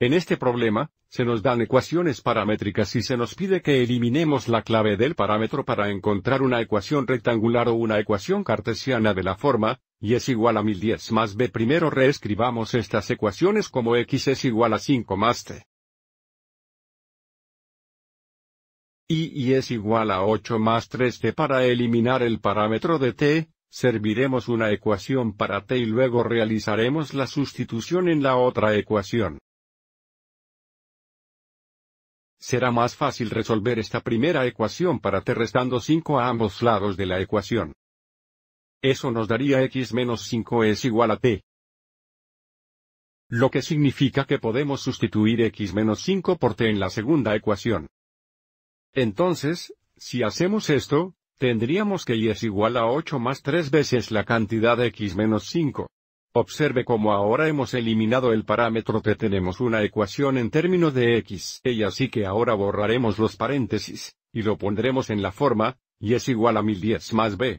En este problema, se nos dan ecuaciones paramétricas y se nos pide que eliminemos la clave del parámetro para encontrar una ecuación rectangular o una ecuación cartesiana de la forma, y es igual a 1010 más b. Primero reescribamos estas ecuaciones como x es igual a 5 más t. Y, es igual a 8 más 3t para eliminar el parámetro de t, serviremos una ecuación para t y luego realizaremos la sustitución en la otra ecuación. Será más fácil resolver esta primera ecuación para t restando 5 a ambos lados de la ecuación. Eso nos daría x menos 5 es igual a t. Lo que significa que podemos sustituir x menos 5 por t en la segunda ecuación. Entonces, si hacemos esto, tendríamos que y es igual a 8 más 3 veces la cantidad de x menos 5. Observe cómo ahora hemos eliminado el parámetro t tenemos una ecuación en términos de x y así que ahora borraremos los paréntesis, y lo pondremos en la forma, y es igual a 1010 más b.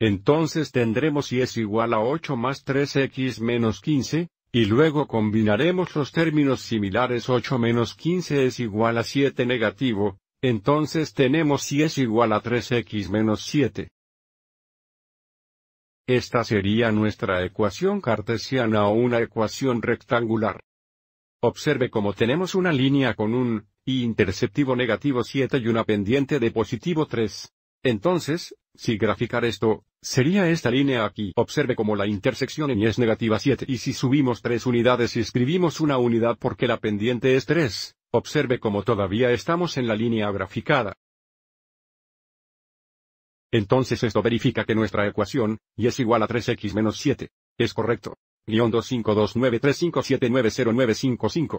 Entonces tendremos y es igual a 8 más 3x menos 15, y luego combinaremos los términos similares 8 menos 15 es igual a 7 negativo, entonces tenemos y es igual a 3x menos 7. Esta sería nuestra ecuación cartesiana o una ecuación rectangular. Observe cómo tenemos una línea con un interceptivo negativo 7 y una pendiente de positivo 3. Entonces, si graficar esto, sería esta línea aquí. Observe cómo la intersección en y es negativa 7 y si subimos 3 unidades y escribimos una unidad porque la pendiente es 3, observe cómo todavía estamos en la línea graficada. Entonces esto verifica que nuestra ecuación, y es igual a 3x menos 7. Es correcto. Guión 252935790955.